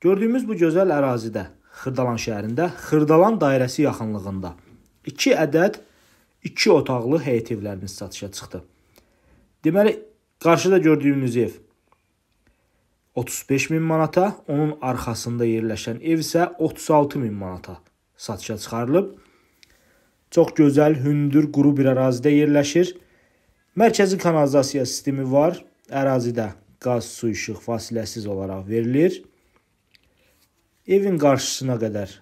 Gördüyümüz bu gözəl ərazidə, Xırdalan şəhərində, Xırdalan dairəsi yaxınlığında 2 ədəd 2 otaqlı həyət evlərimiz satışa çıxdı. Deməli, qarşıda gördüyünüz ev 35 min manata, onun arxasında yerləşən ev isə 36 min manata satışa çıxarılıb. Çox gözəl, hündür, quru bir ərazidə yerləşir. Mərkəzi kanalizasiya sistemi var. Ərazidə qaz, su, işıq fasiləsiz olaraq verilir. Evin qarşısına qədər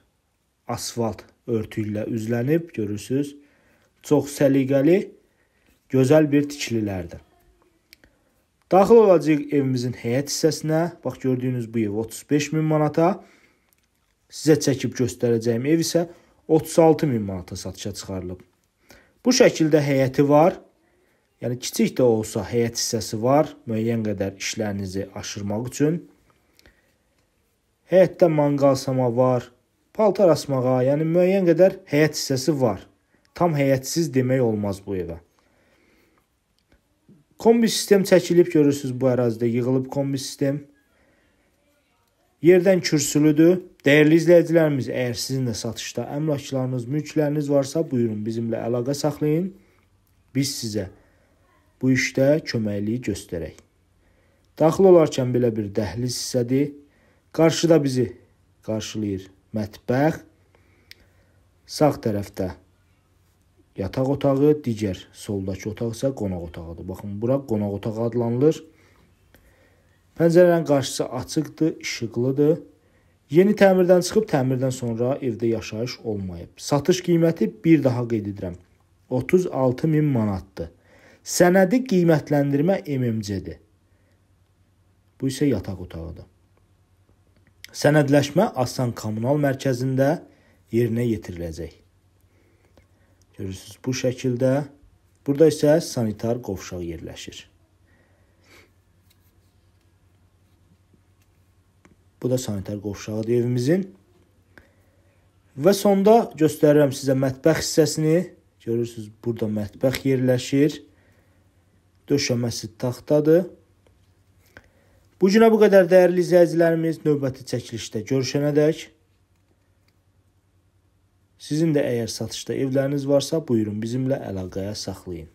asfalt örtüyü ilə üzlənib, görürsüz. Çox səliqəli, gözəl bir tikililərdir. Daxil olacağıq evimizin həyət hissəsinə. Bax gördüyünüz bu ev 35 min manata. Sizə çəkib göstərəcəyim ev isə 36 min manata satışa çıxarılıb. Bu şəkildə həyəti var. Yəni kiçik də olsa həyət hissəsi var, müəyyən qədər işlərinizi aşırmaq üçün həyətdə manqal samavar, paltar asmağa, yəni müəyyən qədər həyət hissəsi var. Tam həyətsiz demək olmaz bu evə. Kombi sistem çəkilib görürsüz bu ərazidə yığılıb kombi sistem. Yerdən kürsülüdür. Dəyərli izləyicilərimiz, əgər sizin də satışda əmlaklarınız, mülkləriniz varsa, buyurun bizimlə əlaqə saxlayın. Biz sizə bu işdə köməkliyi göstərək. Daxil olarkən belə bir dəhliz hissədir. Qarşıda bizi qarşılayır mətbəx. Sağ tərəfdə yataq otağı, digər soldakı otaq isə qonaq otağıdır. Baxın, bura qonaq otağı adlanılır. Pəncərənin qarşısı açıqdır, işıqlıdır. Yeni təmirdən çıxıb təmirdən sonra evdə yaşayış olmayıb. Satış qiyməti bir daha qeyd edirəm. 36 min manatdır. Sənədi qiymətləndirmə MMC-dir. Bu isə yataq otağıdır. Sənədləşmə Aslan Kommunal Mərkəzində yerinə yetiriləcək. Görürsüz bu şəkildə. Burada isə sanitar qovşaq yerləşir. Bu da sanitar qovşağıdır evimizin. Və sonda göstərirəm sizə mətbəx hissəsini. Görürsüz burada mətbəx yerləşir. Döşəməsi taxtadır. Bu günə bu qədər dəyərli izləyicilərimiz, növbəti çəkilişdə görüşənədək sizin də əgər satışda evləriniz varsa, buyurun bizimlə əlaqəyə saxlayın.